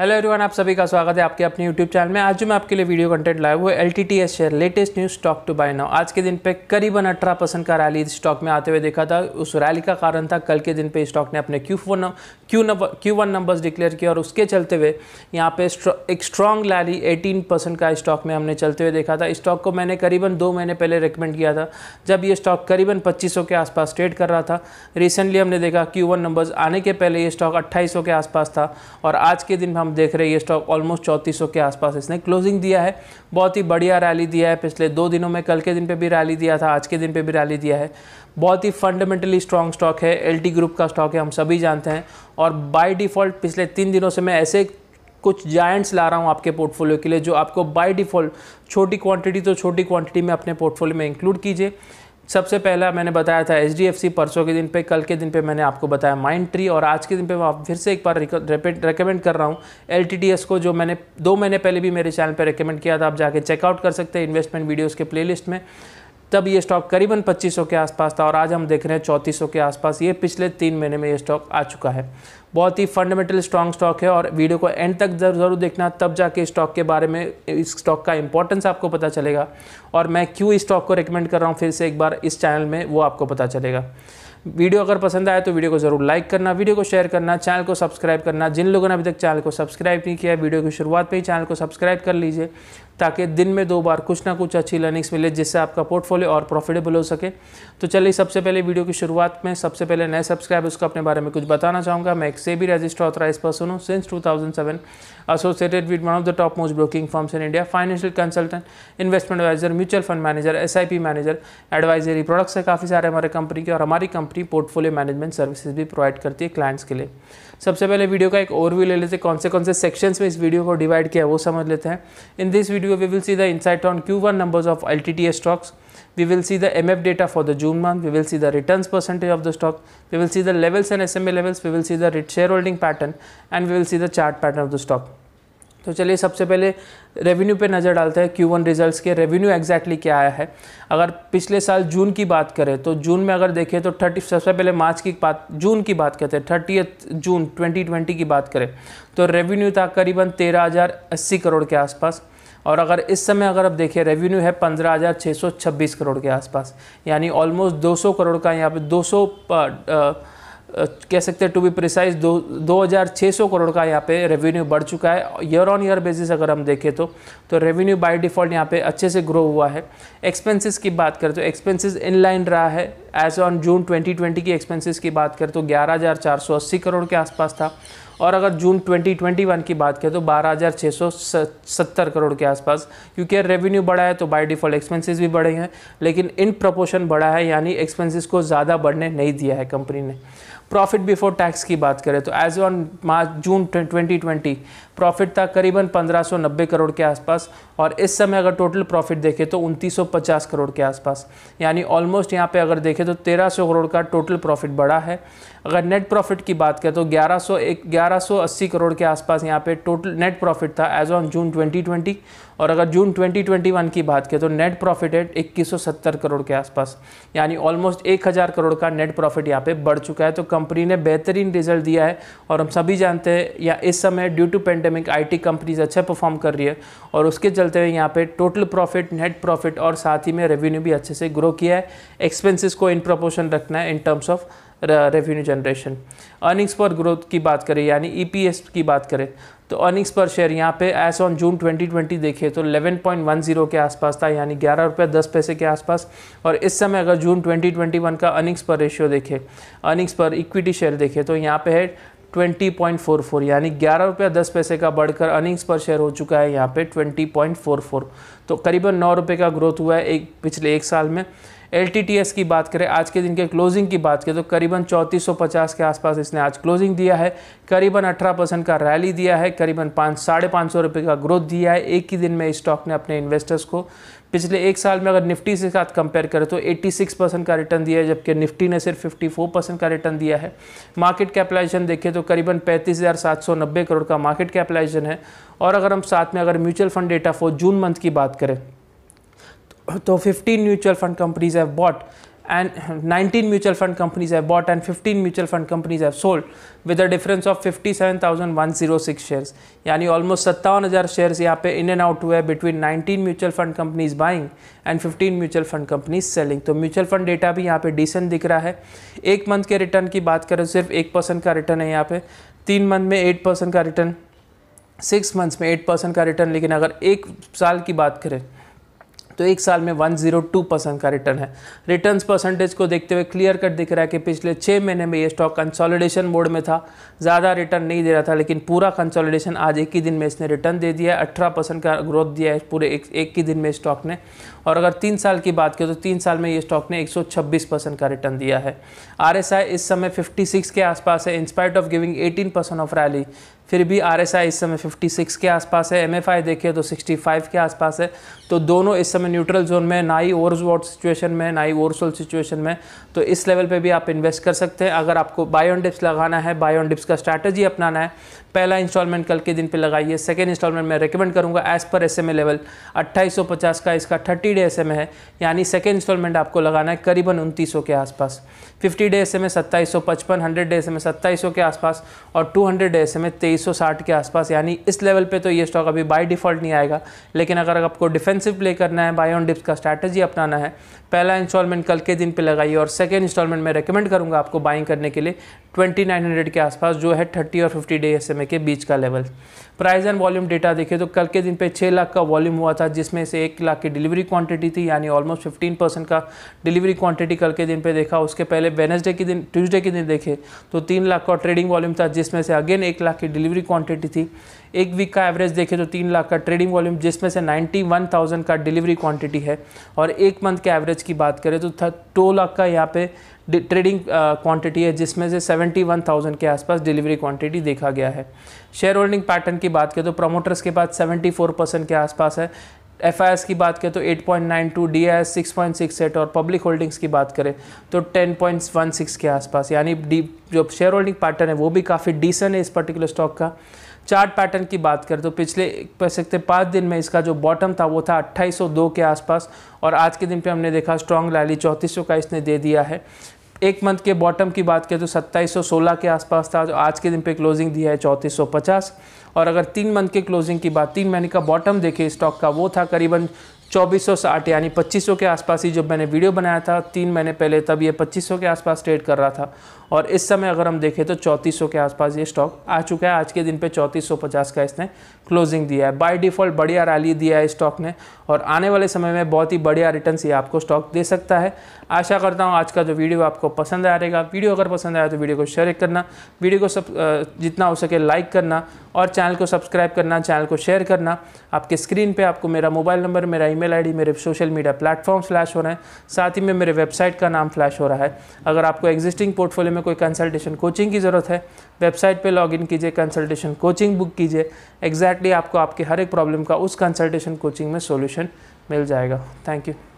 Hello everyone आप सभी का स्वागत है आपके अपने यूट्यूब चैनल में आज जो मैं आपके लिए वीडियो कंटेंट लाया वो L T T S share latest news stock to buy now आज के दिन पे करीबन अठारह परसेंट का रैली स्टॉक में आते हुए देखा था उस रैली का कारण था कल के दिन पे स्टॉक ने अपने क्यू फोन Q number Q one numbers declare किया और उसके चलते हुए यहाँ पे एक स्ट्रॉन्ग रैली एटीन परसेंट का स्टॉक में हमने चलते हुए देखा था स्टॉक को मैंने करीबन दो महीने पहले रिकमेंड किया था जब ये स्टॉक करीबन पच्चीस के आसपास ट्रेड कर रहा था रिसेंटली हमने देखा क्यू वन नंबर्स आने के पहले ये स्टॉक अट्ठाईस के आसपास था और आज के दिन हम देख रहे हैं ये स्टॉक ऑलमोस्ट चौंतीस के आसपास इसने क्लोजिंग दिया है बहुत ही बढ़िया रैली दिया है पिछले दो दिनों में कल के दिन पे भी रैली दिया था आज के दिन पे भी रैली दिया है बहुत ही फंडामेंटली स्ट्रॉन्ग स्टॉक है एल ग्रुप का स्टॉक है हम सभी जानते हैं और बाय डिफ़ॉल्ट पिछले तीन दिनों से मैं ऐसे कुछ जायंट्स ला रहा हूँ आपके पोर्टफोलियो के लिए जो आपको बाय डिफ़ॉल्ट छोटी क्वांटिटी तो छोटी क्वांटिटी में अपने पोर्टफोलियो में इंक्लूड कीजिए सबसे पहला मैंने बताया था एच परसों के दिन पे कल के दिन पे मैंने आपको बताया माइंड ट्री और आज के दिन पे मैं फिर से एक बार रिकमेंड कर रहा हूँ एल को जो मैंने दो महीने पहले भी मेरे चैनल पर रिकमेंड किया था आप जाके चेकआउट कर सकते हैं इन्वेस्टमेंट वीडियोज़ के प्लेलिस्ट में तब ये स्टॉक करीबन 2500 के आसपास था और आज हम देख रहे हैं 3400 के आसपास ये पिछले तीन महीने में ये स्टॉक आ चुका है बहुत ही फंडामेंटल स्ट्रॉन्ग स्टॉक है और वीडियो को एंड तक ज़रूर जरूर देखना तब जाके स्टॉक के बारे में इस स्टॉक का इंपॉर्टेंस आपको पता चलेगा और मैं क्यों इस स्टॉक को रिकमेंड कर रहा हूँ फिर से एक बार इस चैनल में वो आपको पता चलेगा वीडियो अगर पसंद आए तो वीडियो को ज़रूर लाइक करना वीडियो को शेयर करना चैनल को सब्सक्राइब करना जिन लोगों ने अभी तक चैनल को सब्सक्राइब नहीं किया वीडियो की शुरुआत पर ही चैनल को सब्सक्राइब कर लीजिए ताकि दिन में दो बार कुछ ना कुछ अच्छी लर्निंग्स मिले जिससे आपका पोर्टफोलियो और प्रॉफिटेबल हो सके तो चलिए सबसे पहले वीडियो की शुरुआत में सबसे पहले नए सब्सक्राइब को अपने बारे में कुछ बताना चाहूँगा मैं एक SEBI registered authorized person who since 2007 associated with one of the top most broking firms in India, financial consultant, investment advisor, mutual fund manager SIP manager advisory products है काफ़ी सारे हमारे कंपनी के और हमारी कंपनी पोर्टफोलियो मैनेजमेंट सर्विसेज भी provide करती है क्लाइंट्स के लिए सबसे पहले वीडियो का एक ओवरव्यू ले लेते हैं कौन से कौन से सेक्शंस में इस वीडियो को डिवाइड किया है वो समझ लेते हैं in this video we will see the insight on Q one numbers of L stocks we will see the MF data for the June month, we will see the returns percentage of the stock, we will see the levels and SMA levels, we will see the shareholding pattern and we will see the chart pattern of the stock. तो चलिए सबसे पहले revenue पे नज़र डालते हैं Q one result के revenue exactly क्या आया है अगर पिछले साल जून की बात करें तो जून में अगर देखें तो थर्टी सबसे पहले मार्च की बात जून की बात करते हैं थर्टी जून 2020 की बात करें तो रेवेन्यू था करीबन तेरह हज़ार अस्सी करोड़ के आसपास और अगर इस समय अगर आप देखें रेवेन्यू है पंद्रह हज़ार छः सौ छब्बीस करोड़ के आसपास यानी ऑलमोस्ट दो सौ करोड़ का यहाँ पे दो सौ कह सकते हैं टू बी प्रिसाइज दो दो हज़ार छः सौ करोड़ का यहाँ पे रेवेन्यू बढ़ चुका है ईयर ऑन ईयर बेसिस अगर हम देखें तो तो रेवेन्यू बाय डिफ़ॉल्ट यहाँ पे अच्छे से ग्रो हुआ है एक्सपेंसेस की बात करें तो एक्सपेंसेस इन लाइन रहा है एज ऑन जून 2020 की एक्सपेंसेस की बात करें तो ग्यारह हज़ार चार सौ अस्सी करोड़ के आसपास था और अगर जून 2021 की बात करें तो 12,670 करोड़ के आसपास क्योंकि रेवेन्यू बढ़ा है तो बाय डिफ़ॉल्ट एक्सपेंसेस भी बढ़े हैं लेकिन इन प्रपोशन बढ़ा है यानी एक्सपेंसेस को ज़्यादा बढ़ने नहीं दिया है कंपनी ने प्रॉफिट बिफोर टैक्स की बात करें तो as on March June 2020 profit था करीबन 1590 करोड़ के आसपास और इस समय अगर टोटल प्रॉफिट देखें तो 2950 करोड़ के आसपास यानी ऑलमोस्ट यहाँ पे अगर देखें तो 1300 करोड़ का टोटल प्रॉफिट बढ़ा है अगर नेट प्रॉफिट की बात करें तो 1101 11 1180 करोड़ के आसपास यहाँ पे टोटल नेट प्रॉफिट था एज ऑन जून 2020 और अगर जून 2021 की बात करें तो नेट प्रॉफिट है 2170 करोड़ के आसपास यानी ऑलमोस्ट 1000 करोड़ का नेट प्रॉफिट यहाँ पे बढ़ चुका है तो कंपनी ने बेहतरीन रिजल्ट दिया है और हम सभी जानते हैं या इस समय ड्यू टू पेंडेमिक आई कंपनीज अच्छा परफॉर्म कर रही है और उसके चलते हुए यहाँ पर टोटल प्रॉफिट नेट प्रॉफिट और साथ ही में रेवेन्यू भी अच्छे से ग्रो किया है एक्सपेंसिस को इन प्रपोर्शन रखना है in terms of revenue generation earnings पर ग्रोथ की बात करें यानी ई e की बात करें तो अर्निंग्स पर शेयर यहाँ पे एस ऑन जून 2020 देखिए तो 11.10 के आसपास था यानी ग्यारह रुपये दस पैसे के आसपास और इस समय अगर जून 2021 का अर्निंग्स पर रेशियो देखें अर्निंग्स पर इक्विटी शेयर देखें तो यहाँ पे है 20.44 यानी ग्यारह रुपये दस पैसे का बढ़कर अर्निंग्स पर शेयर हो चुका है यहाँ पे 20.44 तो करीबन नौ रुपये का ग्रोथ हुआ है एक पिछले एक साल में एल की बात करें आज के दिन के क्लोजिंग की बात करें तो करीबन 3450 के आसपास इसने आज क्लोजिंग दिया है करीबन 18 परसेंट का रैली दिया है करीबन पाँच साढ़े पाँच सौ रुपये का ग्रोथ दिया है एक ही दिन में स्टॉक ने अपने इन्वेस्टर्स को पिछले एक साल में अगर निफ्टी से साथ कंपेयर करें तो 86 परसेंट का रिटर्न दिया है जबकि निफ्टी ने सिर्फ 54 परसेंट का रिटर्न दिया है मार्केट कैपिटलाइजेशन देखें तो करीबन 35,790 करोड़ का मार्केट कैपिटलाइजेशन है और अगर हम साथ में अगर mutual fund data for June month की बात करें तो 15 mutual fund companies have bought and 19 mutual fund companies have bought and 15 mutual fund companies have sold with a difference of 57,106 shares यानी ऑलमोस्ट सत्तावन हज़ार शेयर्स यहाँ पे इन एंड आउट हुए between 19 mutual fund companies buying and 15 mutual fund companies selling तो mutual fund data भी यहाँ पे डिसेंट दिख रहा है एक मंथ के रिटर्न की बात करें सिर्फ एक परसेंट का रिटर्न है यहाँ पे तीन मंथ में एट परसेंट का रिटर्न सिक्स मंथ्स में एट परसेंट का रिटर्न लेकिन अगर एक साल की बात करें तो एक साल में 102 परसेंट का रिटर्न है रिटर्न परसेंटेज को देखते हुए क्लियर कट दिख रहा है कि पिछले छः महीने में ये स्टॉक कंसोलिडेशन मोड में था ज़्यादा रिटर्न नहीं दे रहा था लेकिन पूरा कंसोलिडेशन आज एक ही दिन में इसने रिटर्न दे दिया है अठारह का ग्रोथ दिया है पूरे एक, एक ही दिन में स्टॉक ने और अगर तीन साल की बात करें तो तीन साल में ये स्टॉक ने 126 परसेंट का रिटर्न दिया है आर इस समय 56 के आसपास है in spite of giving 18 percent of rally फिर भी आर इस समय 56 के आसपास है एम एफ देखिए तो 65 के आसपास है तो दोनों इस समय न्यूट्रल जोन में ना ही ओवर वॉट सिचुएशन में ना ही ओवर सोल सिचुएशन में तो इस लेवल पे भी आप इन्वेस्ट कर सकते हैं अगर आपको बाय ऑन डिप्स लगाना है बाय ऑन डिप्स का स्ट्रैटेजी अपनाना है पहला इंस्टॉलमेंट कल के दिन पर लगाइए सेकेंड इंस्टॉलमेंट मैं रिकमेंड करूँगा एज़ पर एस लेवल अट्ठाईस का इसका थर्टी डे एस है यानी सेकेंड इंस्टॉलमेंट आपको लगाना है करीबन उनतीस के आसपास 50 डे एस ए सत्ताईस सौ पचपन हंड्रेड डे एस ए सत्ताईस के आसपास और two hundred day S M तेईस 2360 के आसपास यानी इस लेवल पे तो ये स्टॉक अभी बाय डिफ़ॉल्ट नहीं आएगा लेकिन अगर आपको डिफेंसिव प्ले करना है बाय ऑन डिप्स का स्ट्रैटेजी अपनाना है पहला इंस्टॉलमेंट कल के दिन पे लगाइए और सेकेंड इंस्टॉलमेंट मैं रिकमेंड करूँगा आपको बाइंग करने के लिए ट्वेंटी के आसपास जो है थर्टी और फिफ्टी डे एस के बीच का level price and volume data देखें तो कल के दिन पे 6 लाख का वॉल्यूम हुआ था जिसमें से एक लाख की डिलीवरी क्वांटिटी थी यानी ऑलमोस्ट 15 परसेंट का डिलीवरी क्वांटिटी कल के दिन पे देखा उसके पहले वेनसडे के दिन ट्यूसडे के दिन देखे तो तीन लाख का ट्रेडिंग वॉल्यूम था जिसमें से अगेन एक लाख की डिलीवरी क्वांटिटी थी एक वीक का एवरेज देखें तो तीन लाख का ट्रेडिंग वॉल्यूम जिसमें से 91,000 का डिलीवरी क्वांटिटी है और एक मंथ के एवरेज की बात करें तो टू तो लाख का यहाँ पे ट्रेडिंग क्वांटिटी है जिसमें से 71,000 के आसपास डिलीवरी क्वांटिटी देखा गया है शेयर होल्डिंग पैटर्न की बात करें तो प्रमोटर्स के पास सेवेंटी परसेंट के आसपास है एफ की बात करें तो 8.92 डी आई एस सिक्स और पब्लिक होल्डिंग्स की बात करें तो 10.16 के आसपास यानी जो शेयर होल्डिंग पैटर्न है वो भी काफ़ी डिसेंट है इस पर्टिकुलर स्टॉक का चार्ट पैटर्न की बात करें तो पिछले कह सकते पाँच दिन में इसका जो बॉटम था वो था 2802 के आसपास और आज के दिन पे हमने देखा स्ट्रॉन्ग रैली चौंतीस का इसने दे दिया है एक मंथ के बॉटम की बात करें तो 2716 के आसपास था जो आज के दिन पे क्लोजिंग दिया है 3450 और अगर तीन मंथ के क्लोजिंग की बात तीन महीने का बॉटम देखे स्टॉक का वो था करीबन साठ यानी 2500 के आसपास ही जब मैंने वीडियो बनाया था तीन महीने पहले तब ये 2500 के आसपास ट्रेड कर रहा था और इस समय अगर हम देखें तो चौंतीस के आसपास ये स्टॉक आ चुका है आज के दिन पे चौंतीस का इसने क्लोजिंग दिया है बाय डिफ़ॉल्ट बढ़िया रैली दिया है स्टॉक ने और आने वाले समय में बहुत ही बढ़िया रिटर्न ये आपको स्टॉक दे सकता है आशा करता हूँ आज का जो वीडियो आपको पसंद आ रहेगा वीडियो अगर पसंद आया तो वीडियो को शेयर करना वीडियो को सब जितना हो सके लाइक करना और चैनल को सब्सक्राइब करना चैनल को शेयर करना आपके स्क्रीन पे आपको मेरा मोबाइल नंबर मेरा ईमेल आईडी मेरे सोशल मीडिया प्लेटफॉर्म फ्लैश हो रहे हैं साथ ही में मेरे वेबसाइट का नाम फ्लैश हो रहा है अगर आपको एग्जिस्टिंग पोर्टफोलियो में में कोई कंसल्टेशन कोचिंग की ज़रूरत है वेबसाइट पे लॉगिन कीजिए कंसल्टेशन कोचिंग बुक कीजिए एग्जैक्टली exactly आपको आपके हर एक प्रॉब्लम का उस कंसल्टेशन कोचिंग में सोल्यूशन मिल जाएगा थैंक यू